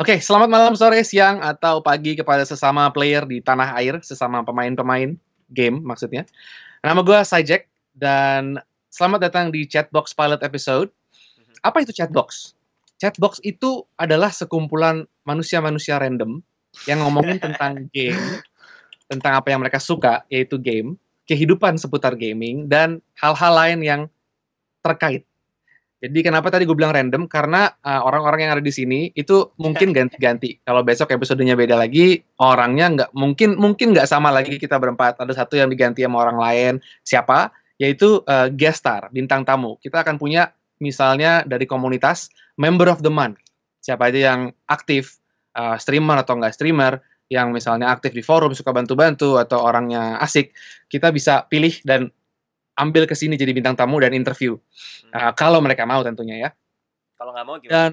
Oke, okay, selamat malam, sore, siang, atau pagi kepada sesama player di tanah air, sesama pemain-pemain game maksudnya. Nama gue Sajek, dan selamat datang di Chatbox Pilot Episode. Mhm. Apa itu Chatbox? Chatbox itu adalah sekumpulan manusia-manusia random yang ngomongin tentang game, tentang apa yang mereka suka, yaitu game, kehidupan seputar gaming, dan hal-hal lain yang terkait jadi kenapa tadi gue bilang random? Karena eh, orang-orang uh, yang ada di sini itu mungkin iya. ganti-ganti. Kalau besok episodenya beda lagi, orangnya nggak mungkin mungkin nggak sama lagi kita berempat. Ada satu yang diganti sama orang lain. Siapa? Yaitu uh, guest star, bintang tamu. Kita akan punya misalnya dari komunitas member of the month. Siapa aja yang aktif uh, streamer atau nggak streamer yang misalnya aktif di forum suka bantu-bantu atau orangnya asik, kita bisa pilih dan ambil ke sini jadi bintang tamu dan interview. Hmm. Uh, kalau mereka mau tentunya ya. Kalau nggak mau gimana? Dan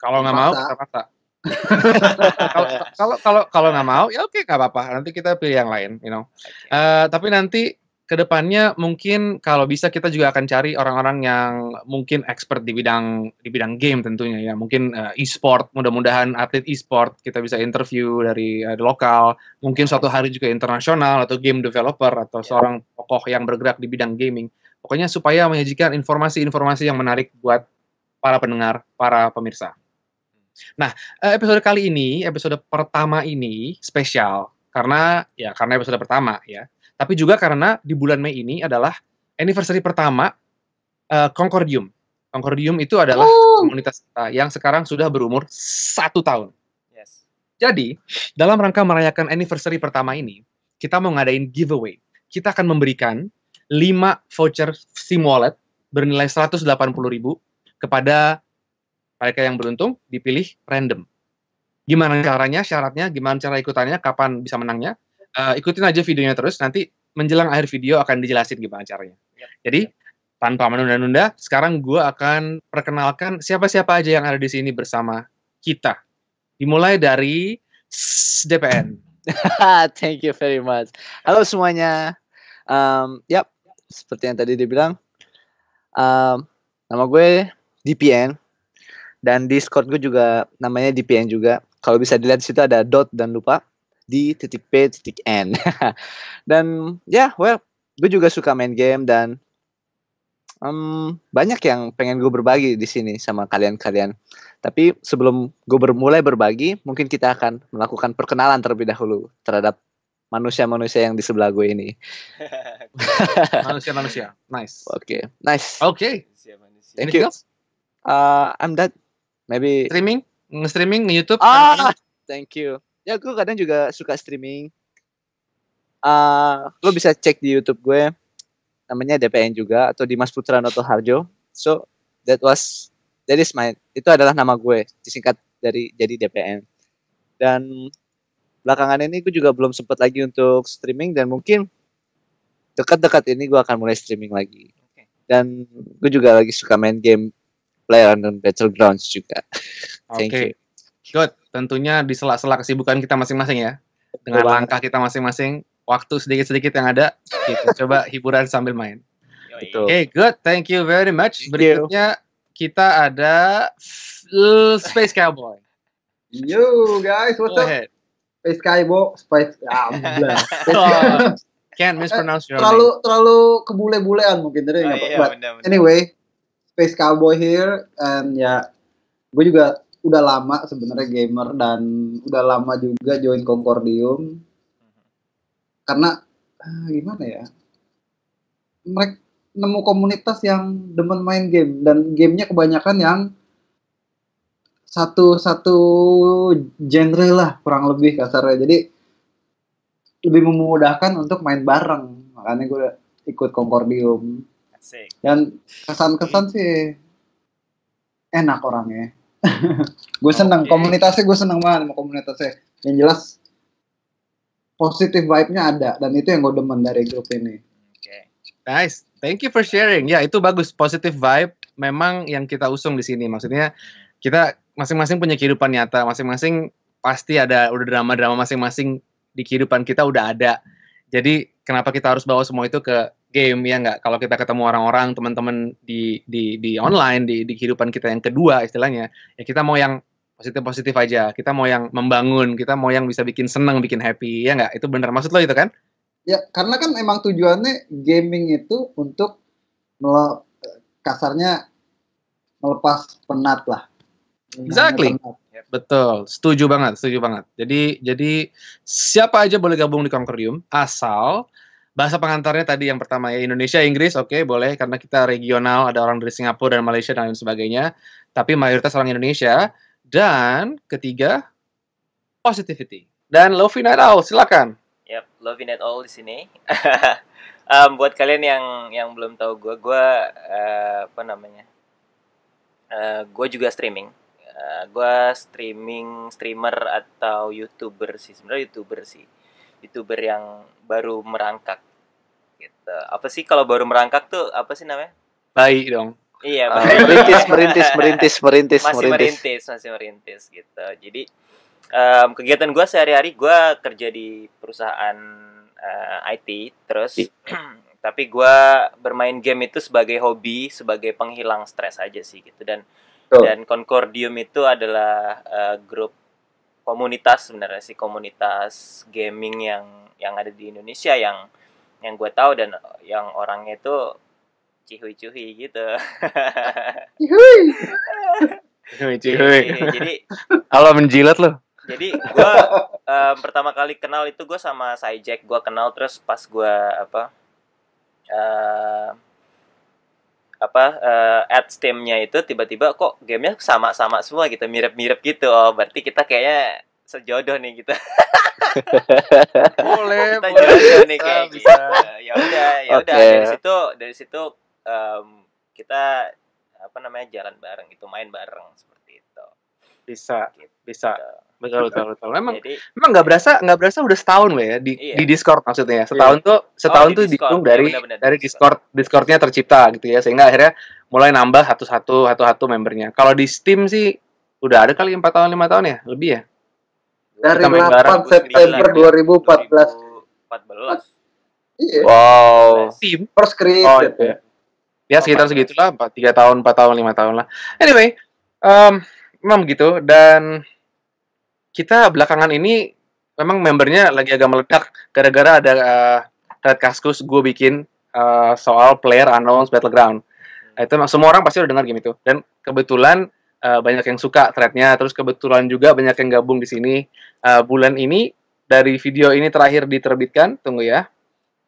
kalau nggak mau terpaksa. kalau kalau kalau nggak mau ya oke okay, nggak apa-apa nanti kita pilih yang lain you know uh, tapi nanti kedepannya mungkin kalau bisa kita juga akan cari orang-orang yang mungkin expert di bidang di bidang game tentunya ya mungkin uh, e-sport mudah-mudahan atlet e-sport kita bisa interview dari uh, lokal mungkin suatu hari juga internasional atau game developer atau ya. seorang tokoh yang bergerak di bidang gaming pokoknya supaya menyajikan informasi-informasi yang menarik buat para pendengar para pemirsa nah eh, episode kali ini episode pertama ini spesial karena ya karena episode pertama ya tapi juga karena di bulan Mei ini adalah anniversary pertama uh, Concordium. Concordium itu adalah oh. komunitas kita yang sekarang sudah berumur satu tahun. Yes. Jadi, dalam rangka merayakan anniversary pertama ini, kita mau ngadain giveaway. Kita akan memberikan 5 voucher SIM wallet bernilai 180.000 kepada mereka yang beruntung dipilih random. Gimana caranya, syaratnya, gimana cara ikutannya, kapan bisa menangnya, uh, ikutin aja videonya terus nanti menjelang akhir video akan dijelasin gimana caranya. Yep. Iya. Jadi tanpa menunda-nunda, sekarang gue akan perkenalkan siapa-siapa aja yang ada di sini bersama kita. Dimulai dari DPN. Thank you very much. Halo semuanya. Um, yap, seperti yang tadi dibilang, um, nama gue DPN dan Discord gue juga namanya DPN juga. Kalau bisa dilihat di situ ada dot dan lupa di titik P titik N dan ya yeah, well gue juga suka main game dan um, banyak yang pengen gue berbagi di sini sama kalian-kalian tapi sebelum gue bermulai berbagi mungkin kita akan melakukan perkenalan terlebih dahulu terhadap manusia-manusia yang di sebelah gue ini manusia-manusia nice oke okay. nice oke okay. thank you uh, I'm that maybe streaming nge-streaming nge YouTube ah oh, thank you ya gue kadang juga suka streaming uh, ah, lo bisa cek di YouTube gue namanya DPN juga atau Dimas Putra Noto Harjo so that was that is my itu adalah nama gue disingkat dari jadi DPN dan belakangan ini gue juga belum sempat lagi untuk streaming dan mungkin dekat-dekat ini gue akan mulai streaming lagi dan gue juga lagi suka main game Player Unknown Battlegrounds juga. thank okay. good tentunya di sela-sela kesibukan kita masing-masing ya. Dengan Betul langkah kita masing-masing, waktu sedikit-sedikit yang ada, kita gitu. coba hiburan sambil main. Oke, okay, good. Thank you very much. Berikutnya kita ada Space Cowboy. Yo guys, what's Go up? Ahead. Space Cowboy, Space ah, Can't mispronounce your terlalu, name. Terlalu kebule-bulean mungkin dari oh, iya, But bener, bener. anyway, Space Cowboy here and ya yeah, gue juga udah lama sebenarnya gamer dan udah lama juga join Concordium karena ah, gimana ya mereka nemu komunitas yang demen main game dan gamenya kebanyakan yang satu satu genre lah kurang lebih kasarnya jadi lebih memudahkan untuk main bareng makanya gue ikut Concordium Asik. dan kesan-kesan sih enak orangnya gue seneng okay. komunitasnya gue seneng banget sama komunitasnya yang jelas positif vibe-nya ada dan itu yang gue demen dari grup ini oke okay. nice thank you for sharing ya itu bagus positif vibe memang yang kita usung di sini maksudnya kita masing-masing punya kehidupan nyata masing-masing pasti ada udah drama-drama masing-masing di kehidupan kita udah ada jadi kenapa kita harus bawa semua itu ke game ya nggak kalau kita ketemu orang-orang teman-teman di di di online di di kehidupan kita yang kedua istilahnya ya kita mau yang positif positif aja kita mau yang membangun kita mau yang bisa bikin seneng bikin happy ya nggak itu benar maksud lo itu kan ya karena kan emang tujuannya gaming itu untuk melo kasarnya melepas penat lah exactly penat. Betul, setuju banget, setuju banget. Jadi jadi siapa aja boleh gabung di Concordium asal bahasa pengantarnya tadi yang pertama ya Indonesia Inggris oke okay, boleh karena kita regional ada orang dari Singapura dan Malaysia dan lain sebagainya tapi mayoritas orang Indonesia dan ketiga positivity dan love night all silakan yep love night all di sini um, buat kalian yang yang belum tahu gue gue uh, apa namanya uh, gue juga streaming uh, gue streaming streamer atau youtuber sih sebenarnya youtuber sih youtuber yang baru merangkak gitu apa sih kalau baru merangkak tuh apa sih namanya baik dong iya ah, baik. merintis merintis merintis merintis masih merintis. merintis masih merintis gitu jadi um, kegiatan gue sehari-hari gue kerja di perusahaan uh, eh, IT terus tapi gue bermain game itu sebagai hobi sebagai penghilang stres aja sih gitu dan oh. dan Concordium itu adalah uh, grup komunitas sebenarnya sih komunitas gaming yang yang ada di Indonesia yang yang gue tahu dan yang orangnya itu cihui-cihui gitu. cihui. cihui, cihui. Jadi Allah menjilat loh. Jadi gue eh, um, pertama kali kenal itu gue sama Jack, gue kenal terus pas gue apa uh, apa uh, eh, ad steamnya itu tiba-tiba kok gamenya sama-sama semua gitu mirip-mirip gitu oh berarti kita kayaknya sejodoh nih gitu boleh kita boleh. jodoh nih kayak gitu ya udah ya udah dari situ dari situ um, kita apa namanya jalan bareng itu main bareng seperti itu bisa gitu. bisa betul betul betul. Memang Jadi, memang nggak berasa nggak berasa udah setahun loh ya di iya. di Discord maksudnya. Ya? Iya. Setahun oh, iya. tuh setahun oh, tuh di dihitung dari bener, bener, dari Discord Discordnya tercipta gitu ya sehingga akhirnya mulai nambah satu-satu satu-satu membernya. Kalau di Steam sih udah ada kali empat tahun lima tahun ya lebih ya. Dari 8 barang, September 2014. 2014. Ya. belas iya. Wow. Steam first created. Oh, ya. Ya sekitar segitulah, empat tiga tahun, empat tahun, lima tahun lah. Anyway, um, memang gitu dan kita belakangan ini memang membernya lagi agak meledak gara-gara ada uh, eh, thread kaskus gue bikin uh, soal player unknown battleground. hmm. Nah, itu semua orang pasti udah dengar game itu dan kebetulan uh, banyak yang suka threadnya terus kebetulan juga banyak yang gabung di sini uh, bulan ini dari video ini terakhir diterbitkan tunggu ya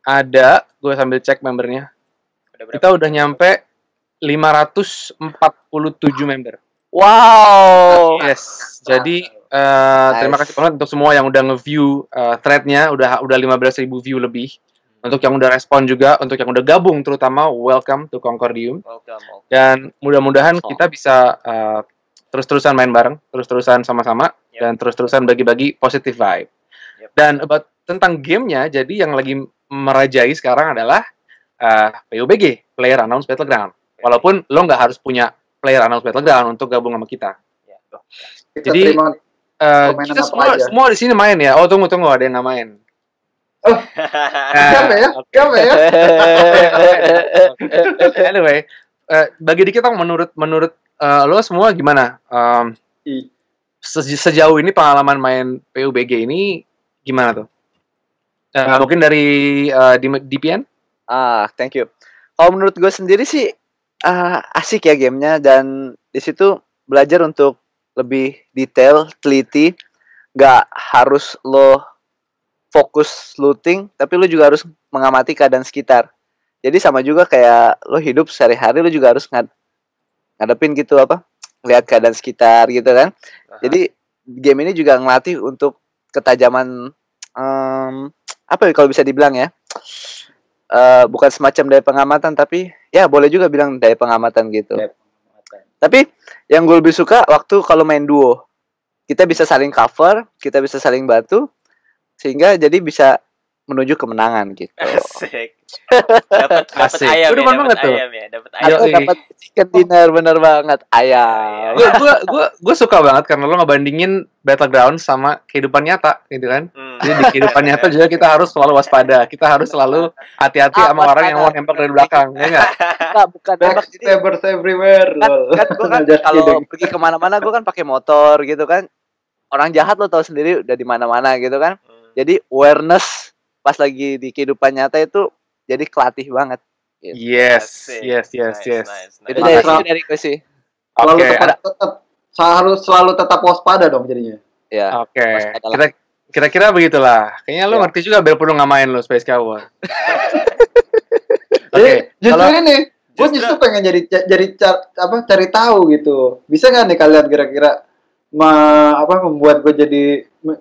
ada gue sambil cek membernya ada kita udah nyampe 547 member wow yes jadi Uh, Terima kasih banget untuk semua yang udah ngeview view uh, threadnya, udah udah ribu view lebih. Untuk yang udah respon juga, untuk yang udah gabung terutama, welcome to Concordium. Welcome. welcome. Dan mudah-mudahan kita bisa uh, terus-terusan main bareng, terus-terusan sama-sama, yep. dan terus-terusan bagi-bagi positive vibe. Yep. Dan about tentang gamenya, jadi yang lagi merajai sekarang adalah uh, eh, PUBG, Player Announce Battleground. Walaupun lo nggak harus punya Player Announce Battleground untuk gabung sama kita. Ya, yeah. Jadi terima uh, kita semua aja. semua di sini main ya. Oh tunggu tunggu ada yang namain. main. Oh, siapa ya? Siapa ya? anyway, uh, bagi dikit kita menurut menurut uh, lo semua gimana? Um, se sejauh ini pengalaman main PUBG ini gimana tuh? Uh, mungkin dari uh, DPN? Ah, thank you. Kalau menurut gue sendiri sih uh, asik ya gamenya dan di situ belajar untuk lebih detail, teliti, gak harus lo fokus looting, tapi lo juga harus mengamati keadaan sekitar. Jadi sama juga kayak lo hidup sehari-hari lo juga harus ngad ngadepin gitu apa, lihat keadaan sekitar gitu kan. Aha. Jadi game ini juga ngelatih untuk ketajaman um, apa ya kalau bisa dibilang ya. Uh, bukan semacam daya pengamatan tapi ya boleh juga bilang daya pengamatan gitu. Yep tapi yang gue lebih suka waktu kalau main duo. Kita bisa saling cover, kita bisa saling bantu sehingga jadi bisa menuju kemenangan gitu. Asik. Dapat dapat ayam. ya, banget tuh. Ayam ya, dapat ayam. dapat chicken dinner bener banget ayam. Gue gue gue gue suka banget karena lo ngebandingin battleground sama kehidupan nyata gitu kan. Hmm. Jadi di kehidupan nyata juga kita harus selalu waspada. Kita harus selalu hati-hati ah, sama orang orang yang mau nempel dari belakang, ya enggak? Enggak, bukan nembak jadi sabers everywhere. Kan, kan gue kan kalau pergi kemana-mana gue kan pakai motor gitu kan. Orang jahat lo tau sendiri udah di mana-mana gitu kan. Hmm. Jadi awareness pas lagi di kehidupan nyata itu jadi kelatih banget. Gitu. Yes, yes, yes, nice, yes. Nice, nice. Itu dari, selalu, dari gue sih. Selalu tetap, ah. tetap selalu, selalu tetap waspada dong jadinya. Ya. Oke. Okay. kira-kira begitulah. Kayaknya lo ya. ngerti juga bel perlu ngamain lu lo Space Cowboy. Oke. Okay. Justru Kalau, ini, gue justru pengen jadi jadi car, apa cari tahu gitu. Bisa nggak nih kalian kira-kira me, apa membuat gue jadi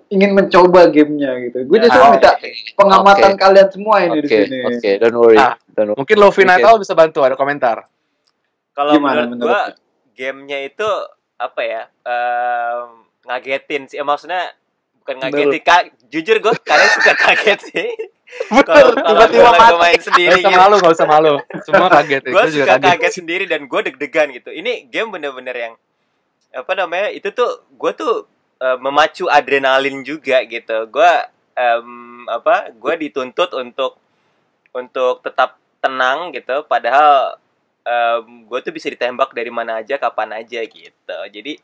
ingin mencoba gamenya gitu. Gue ya, justru oh, minta okay. pengamatan okay. kalian semua ini okay. di sini. Oke, okay. don't worry. Nah, don't worry. Mungkin Lovi Natal bisa bantu ada komentar. Kalau menurut, menurut gue gamenya itu apa ya? Um, ngagetin sih. Eh, maksudnya bukan ngagetin. Ka, jujur gue kalian suka kaget sih. Kalau tiba-tiba mati. main sendiri gak usah malu, gitu. gak usah malu. Semua kaget. gue suka kaget. kaget sendiri dan gue deg-degan gitu. Ini game bener-bener yang apa namanya itu tuh gue tuh uh, memacu adrenalin juga gitu gue um, apa gue dituntut untuk untuk tetap tenang gitu padahal um, gue tuh bisa ditembak dari mana aja kapan aja gitu jadi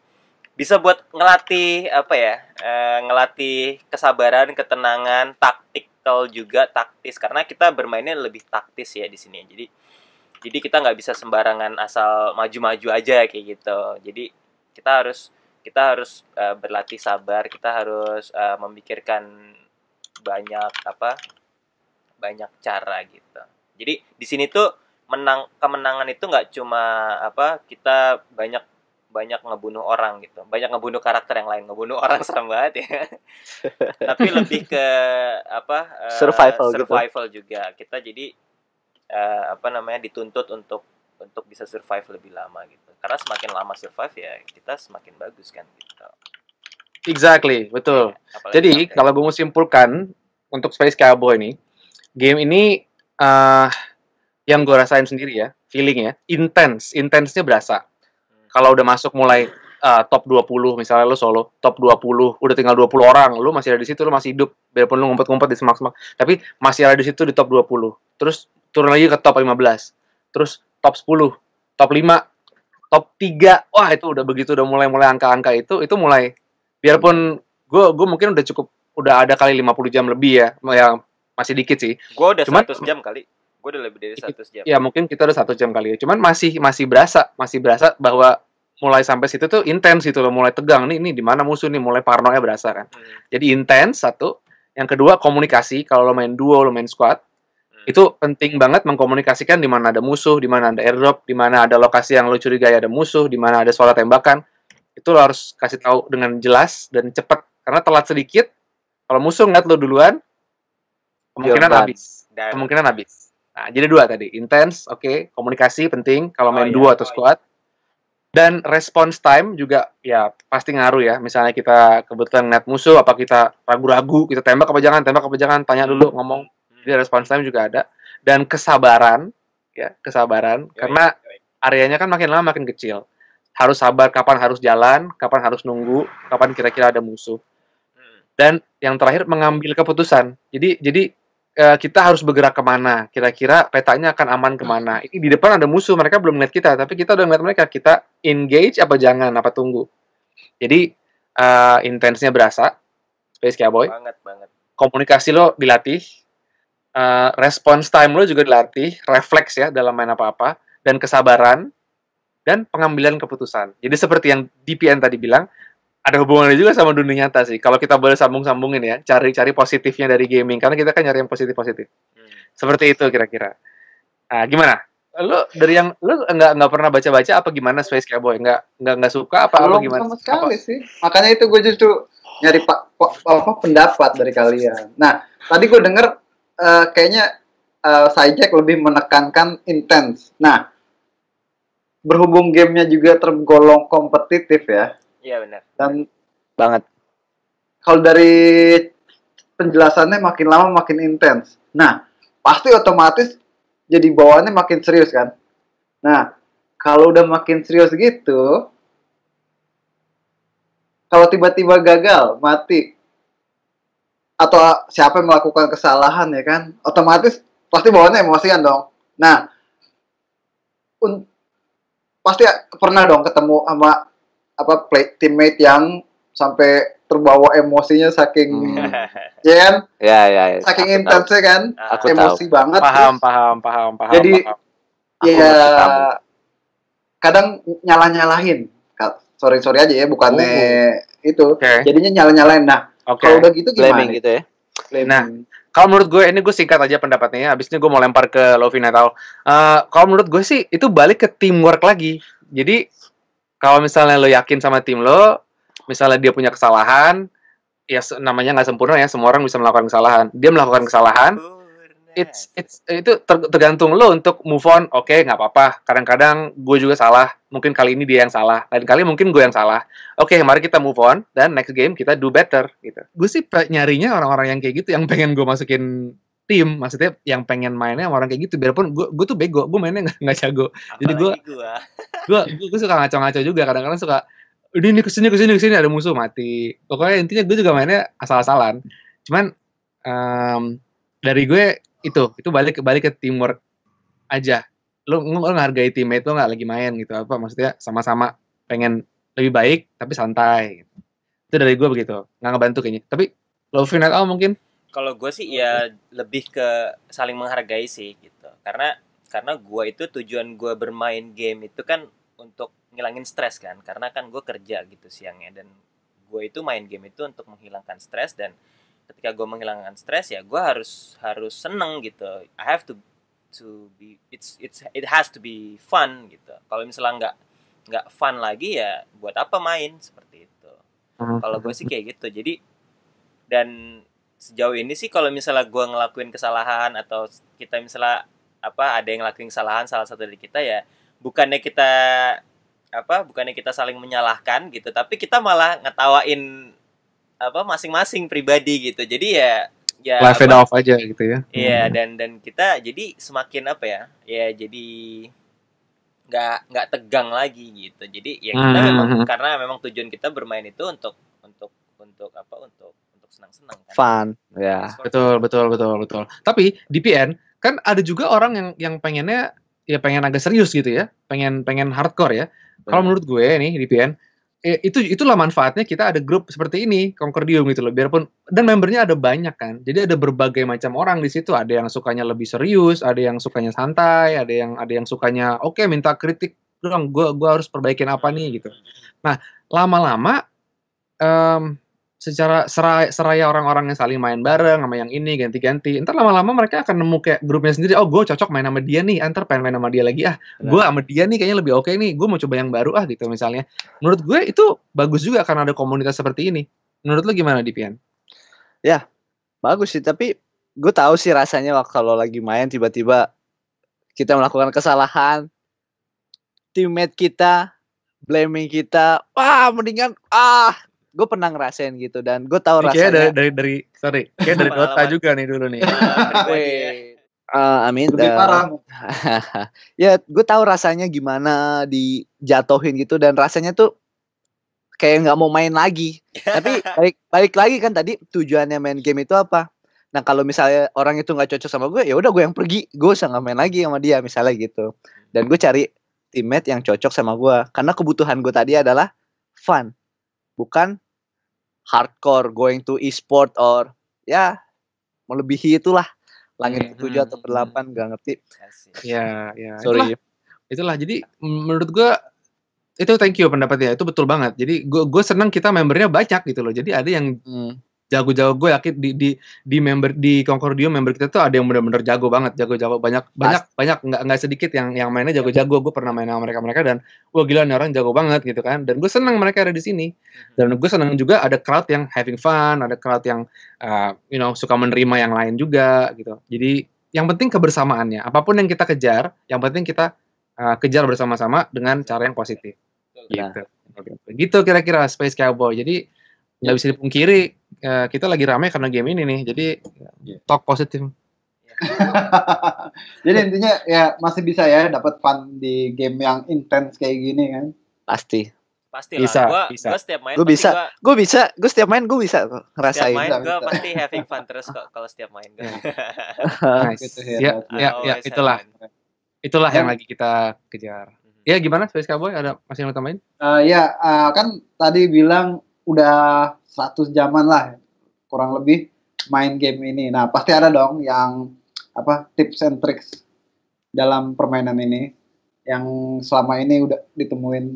bisa buat ngelatih apa ya uh, ngelatih kesabaran ketenangan taktikal juga taktis karena kita bermainnya lebih taktis ya di sini jadi jadi kita nggak bisa sembarangan asal maju-maju aja kayak gitu jadi kita harus kita harus uh, berlatih sabar kita harus uh, memikirkan banyak apa banyak cara gitu jadi di sini tuh menang kemenangan itu nggak cuma apa kita banyak banyak ngebunuh orang gitu banyak ngebunuh karakter yang lain ngebunuh orang serem banget ya tapi lebih ke apa uh, eh, survival survival gitu. juga kita jadi uh, apa namanya dituntut untuk untuk bisa survive lebih lama gitu. Karena semakin lama survive ya kita semakin bagus kan gitu. Exactly, betul. Ya, Jadi kalau gue mau simpulkan untuk Space Cowboy ini, game ini uh, yang gue rasain sendiri ya, feeling ya, intense, intensnya berasa. Hmm. Kalau udah masuk mulai uh, top 20 misalnya lo solo, top 20, udah tinggal 20 orang, lo masih ada di situ, lo masih hidup, biarpun lo ngumpet-ngumpet di semak-semak, tapi masih ada di situ di top 20. Terus turun lagi ke top 15. Terus top 10, top 5, top 3. Wah, itu udah begitu udah mulai-mulai angka-angka itu itu mulai biarpun gue gue mungkin udah cukup udah ada kali 50 jam lebih ya. yang masih dikit sih. Gue udah Cuman, 100 jam kali. Gue udah lebih dari 100 jam. Ya, mungkin kita udah satu jam kali ya. Cuman masih masih berasa, masih berasa bahwa mulai sampai situ tuh intens gitu loh, mulai tegang nih ini di mana musuh nih, mulai parno ya berasa kan. Hmm. Jadi intens satu, yang kedua komunikasi kalau lo main duo, lo main squad, Hmm. itu penting banget mengkomunikasikan di mana ada musuh, di mana ada airdrop, di mana ada lokasi yang lo curigai ada musuh, di mana ada suara tembakan. Itu lo harus kasih tahu dengan jelas dan cepat karena telat sedikit kalau musuh ngeliat lo duluan kemungkinan habis. Dan... Kemungkinan habis. Nah, jadi dua tadi, Intense, oke, okay, komunikasi penting kalau main oh, iya, atau oh, iya. squad. Dan response time juga ya pasti ngaruh ya. Misalnya kita kebetulan ngeliat musuh apa kita ragu-ragu, kita tembak apa jangan, tembak apa jangan, tanya dulu, ngomong jadi response time juga ada dan kesabaran ya, kesabaran yoi, karena yoi. areanya kan makin lama makin kecil. Harus sabar kapan harus jalan, kapan harus nunggu, kapan kira-kira ada musuh. Hmm. Dan yang terakhir mengambil keputusan. Jadi jadi eh, kita harus bergerak kemana kira-kira petanya akan aman kemana ini di depan ada musuh mereka belum melihat kita tapi kita udah melihat mereka kita engage apa jangan apa tunggu jadi uh, intensnya berasa space cowboy banget banget komunikasi lo dilatih uh, response time lo juga dilatih, refleks ya dalam main apa-apa, dan kesabaran, dan pengambilan keputusan. Jadi seperti yang DPN tadi bilang, ada hubungannya juga sama dunia nyata sih. Kalau kita boleh sambung-sambungin ya, cari-cari positifnya dari gaming, karena kita kan nyari yang positif-positif. Hmm. Seperti itu kira-kira. Nah, gimana? Lu dari yang lu nggak nggak pernah baca-baca apa gimana Space Cowboy? Nggak nggak nggak suka apa Belum apa gimana? sama sekali apa? sih. Makanya itu gue justru nyari pak apa pendapat dari kalian. Nah, tadi gue denger uh, kayaknya uh, eh, Sajak lebih menekankan intens. Nah, berhubung gamenya juga tergolong kompetitif ya. Iya benar. Dan banget. Kalau dari penjelasannya makin lama makin intens. Nah, pasti otomatis jadi bawaannya makin serius kan. Nah, kalau udah makin serius gitu, kalau tiba-tiba gagal, mati, atau siapa yang melakukan kesalahan ya kan otomatis pasti bawaannya emosian dong nah un, pasti pernah dong ketemu sama apa play, teammate yang sampai terbawa emosinya saking hmm. ya kan ya ya, ya. saking intensnya kan aku emosi tahu. banget paham terus. paham paham paham jadi paham. ya kadang nyalah nyalahin sorry sorry aja ya bukannya uh. itu okay. jadinya nyalah nyalahin nah Oke. Okay. Kalau udah gitu gimana? Blaming gitu ya. Blaming. Nah, kalau menurut gue ini gue singkat aja pendapatnya, ya. Abis ini gue mau lempar ke Lovina Natal. Uh, kalau menurut gue sih itu balik ke teamwork lagi. Jadi kalau misalnya lo yakin sama tim lo, misalnya dia punya kesalahan, ya namanya nggak sempurna ya, semua orang bisa melakukan kesalahan. Dia melakukan kesalahan, it's it's itu tergantung lo untuk move on oke okay, nggak apa-apa kadang-kadang gue juga salah mungkin kali ini dia yang salah lain kali mungkin gue yang salah oke okay, mari kita move on dan next game kita do better gitu gue sih nyarinya orang-orang yang kayak gitu yang pengen gue masukin tim maksudnya yang pengen mainnya sama orang kayak gitu biarpun gue gue tuh bego gue mainnya nggak jago Apalagi jadi gue gue gue suka ngaco-ngaco juga kadang-kadang suka ini ini kesini kesini kesini ada musuh mati pokoknya intinya gue juga mainnya asal-asalan cuman um, dari gue itu itu balik balik ke teamwork aja lo nggak ngehargai teammate lo nggak lagi main gitu apa maksudnya sama-sama pengen lebih baik tapi santai gitu. itu dari gue begitu nggak ngebantu kayaknya tapi lo final oh mungkin kalau gue sih ya lebih ke saling menghargai sih gitu karena karena gue itu tujuan gue bermain game itu kan untuk ngilangin stres kan karena kan gue kerja gitu siangnya dan gue itu main game itu untuk menghilangkan stres dan ketika gue menghilangkan stres ya gue harus harus seneng gitu I have to to be it's it's it has to be fun gitu kalau misalnya nggak nggak fun lagi ya buat apa main seperti itu hmm. kalau gue sih kayak gitu jadi dan sejauh ini sih kalau misalnya gue ngelakuin kesalahan atau kita misalnya apa ada yang ngelakuin kesalahan salah satu dari kita ya bukannya kita apa bukannya kita saling menyalahkan gitu tapi kita malah ngetawain apa masing-masing pribadi gitu jadi ya ya Life and off aja gitu ya iya hmm. dan dan kita jadi semakin apa ya ya jadi nggak nggak tegang lagi gitu jadi ya kita hmm. memang karena memang tujuan kita bermain itu untuk untuk untuk apa untuk untuk senang-senang kan? fun ya yeah. betul betul betul betul tapi di PN kan ada juga orang yang yang pengennya ya pengen agak serius gitu ya pengen pengen hardcore ya kalau hmm. menurut gue nih di PN Eh, itu itulah manfaatnya kita ada grup seperti ini Concordium gitu loh biarpun dan membernya ada banyak kan jadi ada berbagai macam orang di situ ada yang sukanya lebih serius ada yang sukanya santai ada yang ada yang sukanya oke okay, minta kritik dong gue gua harus perbaikin apa nih gitu nah lama-lama um, secara serai, seraya orang-orang yang saling main bareng sama yang ini ganti-ganti ntar lama-lama mereka akan nemu kayak grupnya sendiri oh gue cocok main sama dia nih antar ah, pengen main sama dia lagi ah gue sama dia nih kayaknya lebih oke okay nih gue mau coba yang baru ah gitu misalnya menurut gue itu bagus juga karena ada komunitas seperti ini menurut lo gimana Dipian? ya bagus sih tapi gue tahu sih rasanya waktu kalau lagi main tiba-tiba kita melakukan kesalahan teammate kita blaming kita wah mendingan ah gue pernah ngerasain gitu dan gue tau rasanya dari, dari dari sorry kayak dari kota juga nih dulu nih Uh, I mean, lebih uh, parah. ya, gue tau rasanya gimana dijatuhin gitu dan rasanya tuh kayak nggak mau main lagi. Tapi balik, balik lagi kan tadi tujuannya main game itu apa? Nah kalau misalnya orang itu nggak cocok sama gue, ya udah gue yang pergi, gue usah nggak main lagi sama dia misalnya gitu. Dan gue cari teammate yang cocok sama gue, karena kebutuhan gue tadi adalah fun bukan hardcore going to e-sport or ya melebihi itulah langit ketujuh hmm, atau hmm, berlapan hmm. gak ngerti ya ya sorry itulah, itulah jadi menurut gue itu thank you pendapatnya itu betul banget jadi gue gue senang kita membernya banyak gitu loh jadi ada yang hmm jago-jago gue yakin di di di member di Concordium member kita tuh ada yang benar-benar jago banget jago-jago banyak banyak banyak nggak nggak sedikit yang yang mainnya jago-jago gue pernah main sama mereka mereka dan gue gila nih orang jago banget gitu kan dan gue senang mereka ada di sini hmm. dan gue senang juga ada crowd yang having fun ada crowd yang uh, you know suka menerima yang lain juga gitu jadi yang penting kebersamaannya apapun yang kita kejar yang penting kita uh, kejar bersama-sama dengan cara yang positif gitu nah. gitu kira-kira Space Cowboy jadi nggak bisa dipungkiri uh, kita lagi ramai karena game ini nih jadi yeah. talk positif jadi intinya ya masih bisa ya dapat fun di game yang intens kayak gini kan pasti pasti bisa, lah. Gua, bisa. gua setiap main gua bisa. Gua, gua bisa, gua setiap main gua bisa ngerasain. Setiap main gua pasti having fun terus kok kalau setiap main gua. Iya. nice. Gitu ya, ya, ya, ya itulah. Itulah yang lagi kita kejar. Mhm. Ya gimana Space Cowboy ada masih yang mau tambahin? Uh, ya uh, kan tadi bilang udah 100 zaman lah kurang lebih main game ini. Nah, pasti ada dong yang apa tips and tricks dalam permainan ini yang selama ini udah ditemuin.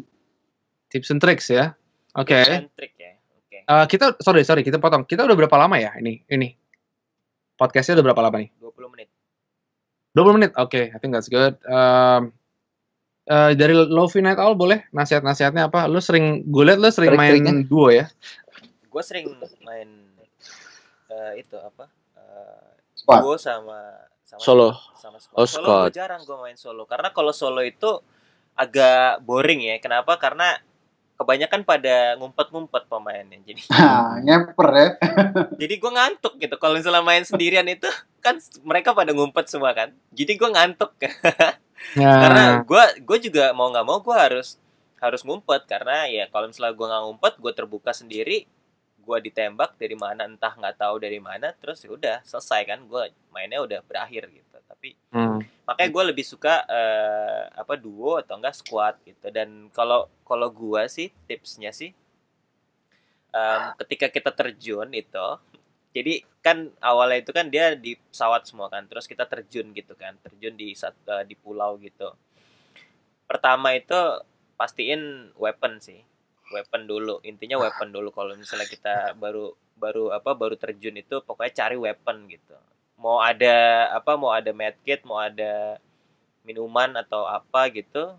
Tips and tricks ya. Oke. Okay. ya. Oke. Okay. Uh, eh, kita sorry sorry kita potong. Kita udah berapa lama ya ini ini podcastnya udah berapa lama nih? 20 menit. 20 menit. Oke, okay. I think that's good. Um, Uh, dari Lofi Night Owl boleh nasihat-nasihatnya apa? Lo sering gue liat lu sering Trik main duo ya? Gue sering main uh, itu apa? Uh, duo sama sama solo. Sama squad. Oh, squad. Solo gue jarang gue main solo karena kalau solo itu agak boring ya. Kenapa? Karena kebanyakan pada ngumpet-ngumpet pemainnya jadi ah, ya jadi gue ngantuk gitu kalau misalnya main sendirian itu kan mereka pada ngumpet semua kan jadi gue ngantuk yeah. karena gue gue juga mau nggak mau gue harus harus ngumpet karena ya kalau misalnya gue nggak ngumpet gue terbuka sendiri gue ditembak dari mana entah nggak tahu dari mana terus ya udah selesai kan gue mainnya udah berakhir gitu tapi hmm. makanya gue lebih suka uh, apa duo atau enggak squad gitu dan kalau kalau gue sih tipsnya sih um, ketika kita terjun itu jadi kan awalnya itu kan dia di pesawat semua kan terus kita terjun gitu kan terjun di uh, di pulau gitu pertama itu pastiin weapon sih weapon dulu intinya ah. weapon dulu kalau misalnya kita baru baru apa baru terjun itu pokoknya cari weapon gitu mau ada apa mau ada medkit mau ada minuman atau apa gitu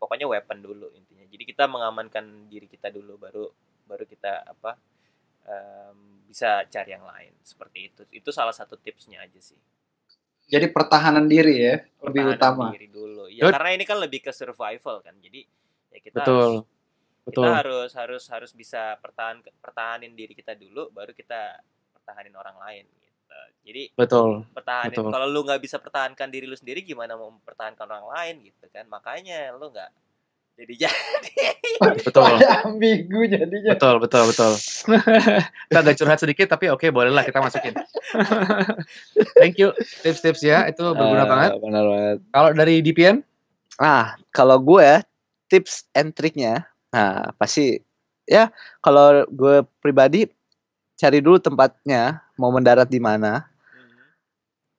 pokoknya weapon dulu intinya jadi kita mengamankan diri kita dulu baru baru kita apa um, bisa cari yang lain seperti itu itu salah satu tipsnya aja sih jadi pertahanan diri ya pertahanan lebih utama diri dulu ya Good. karena ini kan lebih ke survival kan jadi ya kita Betul. harus Betul. Kita harus harus harus bisa pertahan pertahanin diri kita dulu baru kita pertahanin orang lain gitu. Jadi Betul. pertahanin Betul. kalau lu nggak bisa pertahankan diri lu sendiri gimana mau mempertahankan orang lain gitu kan. Makanya lu nggak jadi jadi betul ambigu jadinya betul betul betul kita agak curhat sedikit tapi oke okay, bolehlah kita masukin thank you tips-tips ya itu berguna uh, banget benar banget kalau dari DPN ah kalau gue tips and triknya Nah, pasti ya kalau gue pribadi cari dulu tempatnya mau mendarat di mana. Mhm.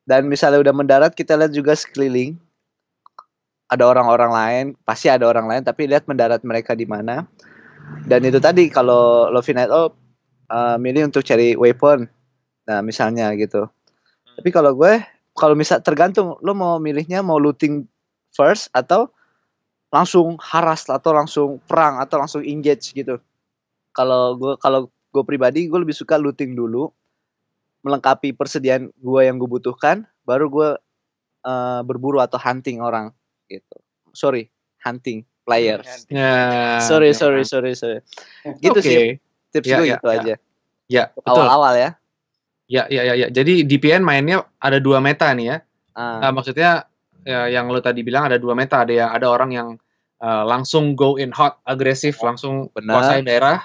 Dan misalnya udah mendarat kita lihat juga sekeliling ada orang-orang lain, pasti ada orang lain tapi lihat mendarat mereka di mana. Dan itu tadi kalau lo Night uh, milih untuk cari weapon. Nah, misalnya gitu. Tapi hmm. kalau gue kalau misal tergantung lo mau milihnya mau looting first atau langsung haras atau langsung perang atau langsung engage gitu. Kalau gue kalau gue pribadi gue lebih suka looting dulu, melengkapi persediaan gue yang gue butuhkan, baru gue uh, berburu atau hunting orang gitu. Sorry, hunting players. Yeah. Sorry, ya, sorry, ya. sorry, sorry. Gitu okay. sih tips yeah, gue yeah, gitu yeah. aja. Ya, yeah, awal-awal ya. Ya, ya, ya, ya. Jadi DPN mainnya ada dua meta nih ya. Uh. Nah, maksudnya ya, yang lo tadi bilang ada dua meta ada ada orang yang uh, langsung go in hot agresif oh, langsung kuasai daerah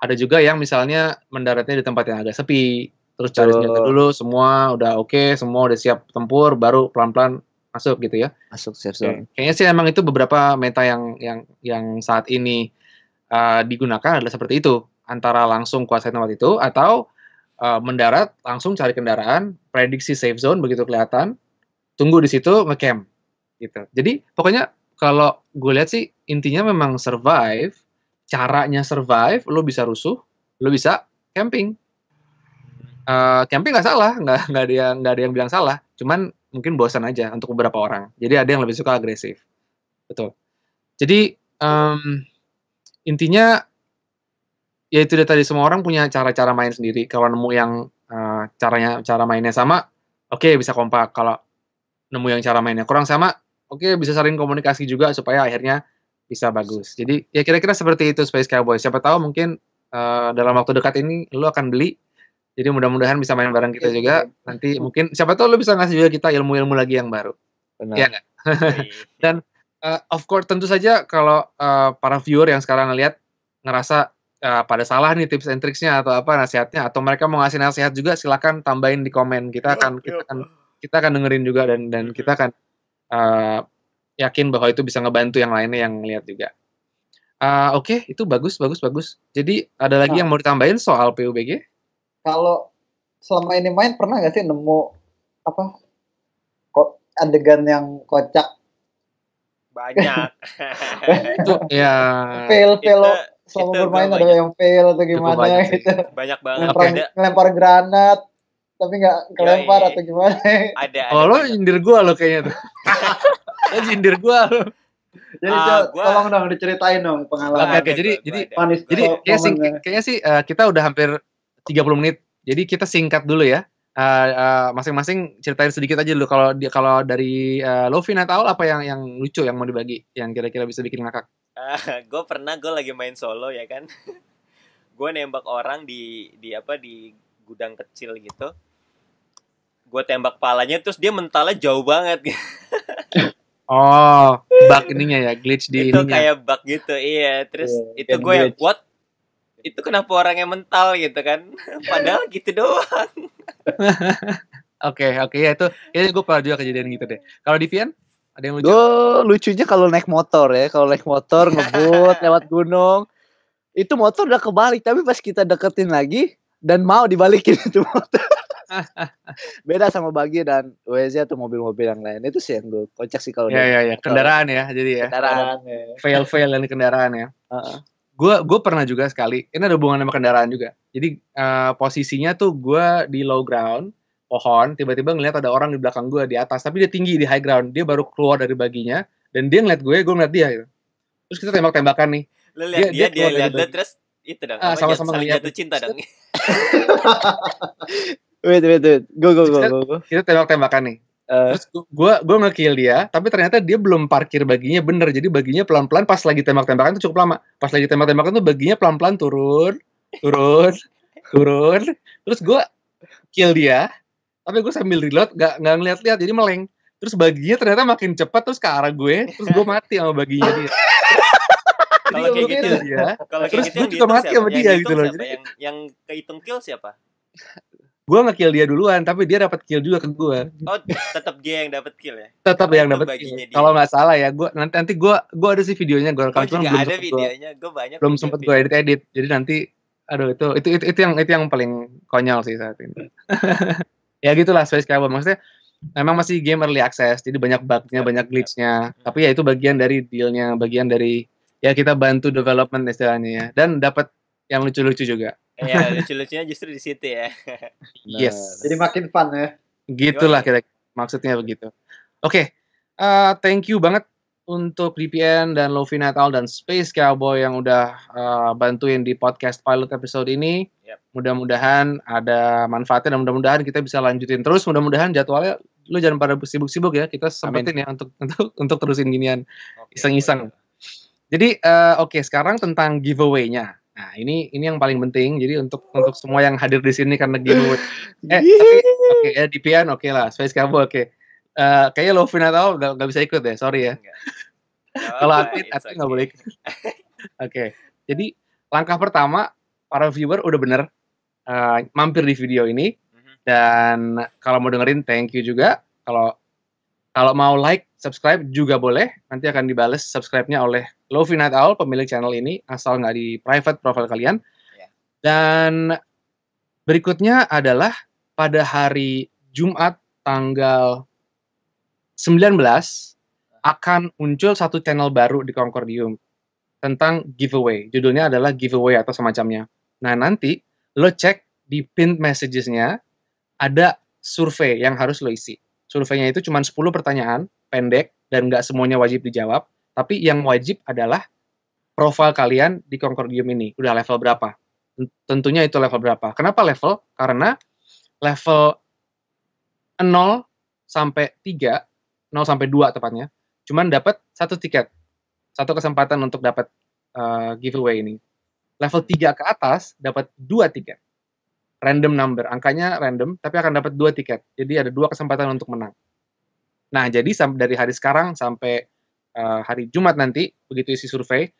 ada juga yang misalnya mendaratnya di tempat yang agak sepi terus cari oh. senjata dulu semua udah oke okay, semua udah siap tempur baru pelan-pelan masuk gitu ya masuk siap siap okay. kayaknya sih emang itu beberapa meta yang yang yang saat ini uh, digunakan adalah seperti itu antara langsung kuasain tempat itu atau uh, mendarat langsung cari kendaraan prediksi safe zone begitu kelihatan tunggu di situ ngecamp gitu. Jadi pokoknya kalau gue lihat sih intinya memang survive, caranya survive, lo bisa rusuh, lo bisa camping. Uh, camping nggak salah, nggak nggak ada yang nggak ada yang bilang salah. Cuman mungkin bosan aja untuk beberapa orang. Jadi ada yang lebih suka agresif, betul. Jadi um, intinya ya itu dia tadi semua orang punya cara-cara main sendiri. Kalau nemu yang uh, caranya cara mainnya sama, oke okay, bisa kompak. Kalau nemu yang cara mainnya kurang sama oke okay, bisa saling komunikasi juga supaya akhirnya bisa bagus jadi ya kira-kira seperti itu Space Cowboy siapa tahu mungkin uh, dalam waktu dekat ini lo akan beli jadi mudah-mudahan bisa main bareng kita iya, juga iya. nanti mungkin siapa tahu lo bisa ngasih juga kita ilmu-ilmu lagi yang baru Benar. ya dan uh, of course tentu saja kalau uh, para viewer yang sekarang ngelihat ngerasa uh, pada salah nih tips and tricksnya atau apa nasihatnya atau mereka mau ngasih nasihat juga silahkan tambahin di komen kita iya, akan kita akan kita akan dengerin juga dan dan kita akan uh, yakin bahwa itu bisa ngebantu yang lainnya yang lihat juga. Uh, Oke, okay, itu bagus, bagus, bagus. Jadi ada lagi nah, yang mau ditambahin soal PUBG? Kalau selama ini main pernah nggak sih nemu apa kok adegan yang kocak? Banyak. itu ya. Fail, fail. Selama bermain ada yang fail atau gimana gitu. Banyak banget. Ngelempar, okay. ngelempar granat tapi nggak kelempar iya, iya. atau gimana ada, ada oh lo nyindir gua lo kayaknya tuh lo nyindir gua lo jadi uh, gua... tolong dong diceritain dong pengalaman oke okay, jadi gua, jadi gua panis. jadi kayaknya sing, kayaknya sih uh, kita udah hampir 30 menit jadi kita singkat dulu ya eh, eh, masing-masing uh, uh, ceritain sedikit aja dulu kalau kalau dari uh, Lovi atau apa yang yang lucu yang mau dibagi yang kira-kira bisa bikin ngakak uh, ah, gue pernah gue lagi main solo ya kan gue nembak orang di di apa di gudang kecil gitu gue tembak palanya terus dia mentalnya jauh banget oh bug ininya ya glitch di itu kayak bug gitu iya terus yeah, itu gue yang kuat. itu kenapa orang yang mental gitu kan padahal gitu doang oke oke okay, ya itu ini gue pernah juga kejadian gitu deh kalau di Vian ada yang lucu gue lucunya kalau naik motor ya kalau naik motor ngebut lewat gunung itu motor udah kebalik tapi pas kita deketin lagi dan mau dibalikin itu motor. Beda sama bagi dan WZ atau mobil-mobil yang lain itu sih yang gue kocak sih kalau. Iya iya ya. ya, ya. kendaraan ya jadi ya. Kendaraan. Ya. Fail fail dan kendaraan ya. Uh-uh. Gue gue pernah juga sekali. Ini ada hubungan sama kendaraan juga. Jadi uh, posisinya tuh gue di low ground pohon tiba-tiba ngeliat ada orang di belakang gue di atas tapi dia tinggi di high ground dia baru keluar dari baginya dan dia ngeliat gue gue ngeliat dia gitu. terus kita tembak-tembakan nih Lo liat dia, dia, dia, dia liat, liat terus itu dong. Ah, sama-sama ngeliat. Jatuh cinta dong. wait, wait, wait. Go, go, go, go. Kita tembak-tembakan nih. Uh, Terus gue gue ngekill dia, tapi ternyata dia belum parkir baginya bener. Jadi baginya pelan-pelan pas lagi tembak-tembakan itu cukup lama. Pas lagi tembak-tembakan tuh baginya pelan-pelan turun, turun, turun. Terus gue kill dia, tapi gue sambil reload gak nggak ngeliat-liat jadi meleng. Terus baginya ternyata makin cepat terus ke arah gue, terus gue mati sama baginya dia. kalau iya, kayak gitu ya. Kalau kayak gitu juga mati sama dia gitu loh. Jadi yang yang kehitung kill siapa? Gue nge-kill dia duluan, tapi dia dapat kill juga ke gue. Oh, tetap dia yang dapat kill ya? Tetap yang dapat kill. Kalau nggak salah ya, gue nanti nanti gue gue ada sih videonya gue rekam oh, cuma belum sempat gue Belum sempat gue edit edit, jadi nanti aduh itu itu itu, itu yang itu yang paling konyol sih saat ini. ya gitulah Space Cowboy maksudnya memang masih game early access jadi banyak bugnya iya, banyak glitchnya hmm. tapi ya itu bagian dari dealnya bagian dari ya kita bantu development istilahnya ya dan dapat yang lucu-lucu juga ya lucu-lucunya justru di situ ya yes nah, jadi makin fun ya gitulah kita maksudnya begitu oke okay. uh, eh, thank you banget untuk VPN dan Lofi Natal dan Space Cowboy yang udah uh, bantuin di podcast pilot episode ini. Yep. Mudah-mudahan ada manfaatnya dan mudah-mudahan kita bisa lanjutin terus. Mudah-mudahan jadwalnya lu jangan pada sibuk-sibuk ya. Kita sempetin ya untuk untuk untuk terusin ginian iseng-iseng. Okay, jadi uh, oke okay, sekarang tentang giveaway-nya. Nah, ini ini yang paling penting. Jadi untuk untuk semua yang hadir di sini karena giveaway. Eh, tapi oke okay, ya DPN oke okay lah, Space Cabo oke. Okay. Uh, eh, kayaknya lo final udah nggak bisa ikut ya sorry ya. Kalau atlet atlet nggak boleh oke. okay. Jadi langkah pertama para viewer udah bener uh, mampir di video ini mhm. dan kalau mau dengerin thank you juga. Kalau kalau mau like subscribe juga boleh. Nanti akan dibales subscribe-nya oleh Lovey Night Owl, pemilik channel ini, asal nggak di private profile kalian. Iya. Dan berikutnya adalah pada hari Jumat tanggal 19 akan muncul satu channel baru di Concordium tentang giveaway. Judulnya adalah giveaway atau semacamnya. Nah, nanti lo cek di pinned messages-nya ada survei yang harus lo isi. Surveinya itu cuma 10 pertanyaan, pendek, dan nggak semuanya wajib dijawab. Tapi yang wajib adalah profil kalian di Concordium ini. Udah level berapa? Tentunya itu level berapa. Kenapa level? Karena level 0 sampai 3, 0 sampai 2 tepatnya, cuman dapat satu tiket. Satu kesempatan untuk dapat uh, giveaway ini. Level 3 ke atas dapat dua tiket random number. Angkanya random, tapi akan dapat dua tiket. Jadi ada dua kesempatan untuk menang. Nah, jadi dari hari sekarang sampai uh, hari Jumat nanti, begitu isi survei,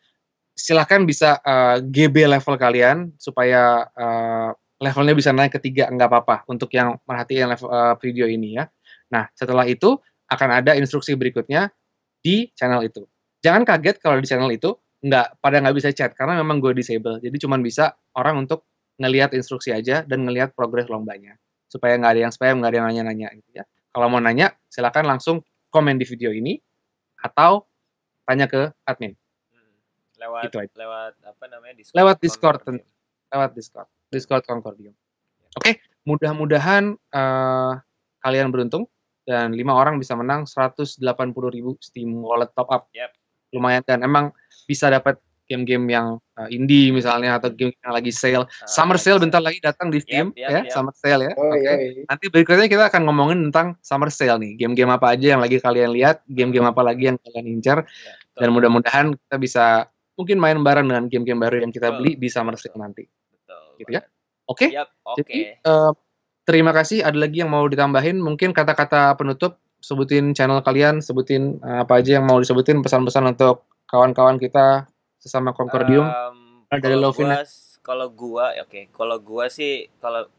silahkan bisa uh, eh, GB level kalian supaya uh, levelnya bisa naik ketiga, nggak apa-apa untuk yang merhatiin level, uh, video ini ya. Nah, setelah itu akan ada instruksi berikutnya di channel itu. Jangan kaget kalau di channel itu nggak pada nggak bisa chat karena memang gue disable. Jadi cuman bisa orang untuk ngelihat instruksi aja dan ngelihat progres lombanya supaya nggak ada yang spam nggak ada yang nanya-nanya gitu ya kalau mau nanya silakan langsung komen di video ini atau tanya ke admin hmm, lewat gitu lewat apa namanya Discord lewat Discord Concordium. lewat Discord Discord Concordium oke okay? mudah-mudahan uh, kalian beruntung dan lima orang bisa menang 180.000 Steam Wallet top up yep. lumayan dan emang bisa dapat game-game yang uh, indie misalnya atau game yang lagi sale. Uh, summer sale iya. bentar lagi datang di Steam yep, yep, ya, yep. summer sale ya. Oh, Oke. Okay. Iya, iya. Nanti berikutnya kita akan ngomongin tentang summer sale nih. Game-game apa aja yang lagi kalian lihat, game-game apa lagi yang kalian incar yeah, iya, dan mudah-mudahan kita bisa mungkin main bareng dengan game-game baru yang kita beli di summer sale nanti. Betul. Gitu ya. Oke. Okay? Yep, okay. Jadi uh, terima kasih. Ada lagi yang mau ditambahin mungkin kata-kata penutup sebutin channel kalian, sebutin eh, apa aja yang mau disebutin pesan-pesan untuk kawan-kawan kita sesama Concordium? Um, ada nah, Lovina? Kalau gua, ya, oke. Kalau gua sih kalau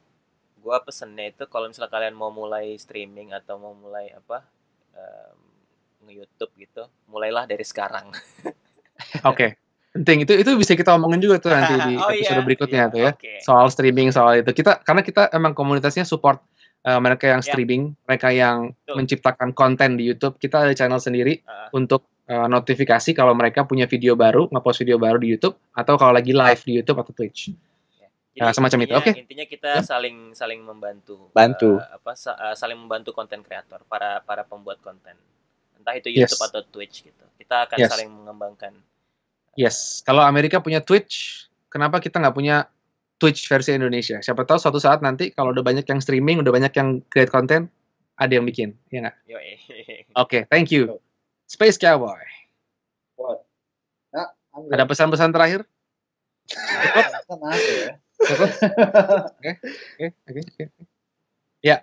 gua pesennya itu kalau misalnya kalian mau mulai streaming atau mau mulai apa? Um, youtube gitu, mulailah dari sekarang. oke. okay penting itu itu bisa kita omongin juga tuh nanti di oh, episode yeah. berikutnya yeah. tuh ya okay. soal streaming soal itu kita karena kita emang komunitasnya support uh, mereka yang ya. streaming mereka yang Betul. menciptakan konten di YouTube kita ada channel sendiri uh. untuk uh, notifikasi kalau mereka punya video baru, ngepost video baru di YouTube atau kalau lagi live di YouTube atau Twitch. Ya, jadi nah, semacam intinya, itu. Oke. Okay. Intinya kita ya. saling saling membantu. Bantu. Uh, apa sa eh, saling membantu konten kreator, para para pembuat konten. Entah itu YouTube yes. atau Twitch gitu. Kita akan yes. saling mengembangkan. yes. Kalau Amerika punya Twitch, kenapa kita nggak punya Twitch versi Indonesia? Siapa tahu suatu saat nanti kalau udah banyak yang streaming, udah banyak yang create konten, ada yang bikin, ya nggak? Oke, okay, thank you. Space Cowboy. What? Nah, Ada pesan-pesan terakhir? Ya? Oke, oke, oke. Ya,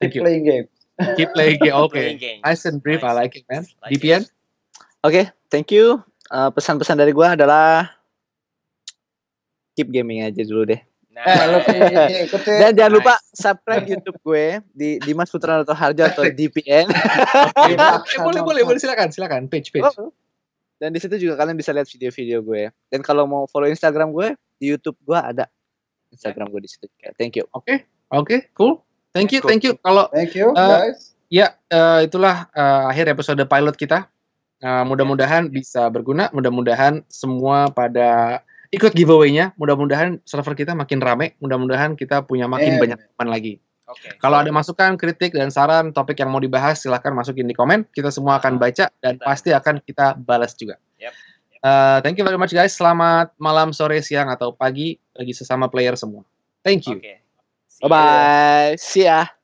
thank Keep you. playing game. Keep playing game. Oke. Okay. Nice and brief. Nice. I like it, man. Like DPN? Oke, okay, thank you. Uh, pesan-pesan uh, pesan -pesan dari gue adalah keep gaming aja dulu deh. Nah, eh, iya, iya, iya, Dan jangan lupa subscribe YouTube gue di Dimas Putra atau Harjo atau DPN. eh, boleh, boleh, boleh silakan, silakan. Page, page. Oh, dan di situ juga kalian bisa lihat video-video gue. Dan kalau mau follow Instagram gue, di YouTube gue ada Instagram gue di situ. Thank you. Oke, okay. oke, okay. cool. Thank you, thank you. Kalau thank you, uh, guys. Ya, uh, itulah uh, akhir episode pilot kita. Uh, mudah-mudahan bisa berguna. Mudah-mudahan semua pada ikut giveaway-nya. Mudah-mudahan server kita makin rame, mudah-mudahan kita punya makin yeah. banyak teman lagi. Okay. Kalau ada masukan, kritik, dan saran topik yang mau dibahas, silahkan masukin di komen. Kita semua akan ah, baca dan pasti akan kita balas juga. Yep. Uh, thank you very much guys. Selamat malam, sore, siang, atau pagi bagi sesama player semua. Thank you. Okay. Bye-bye. Ya. See ya.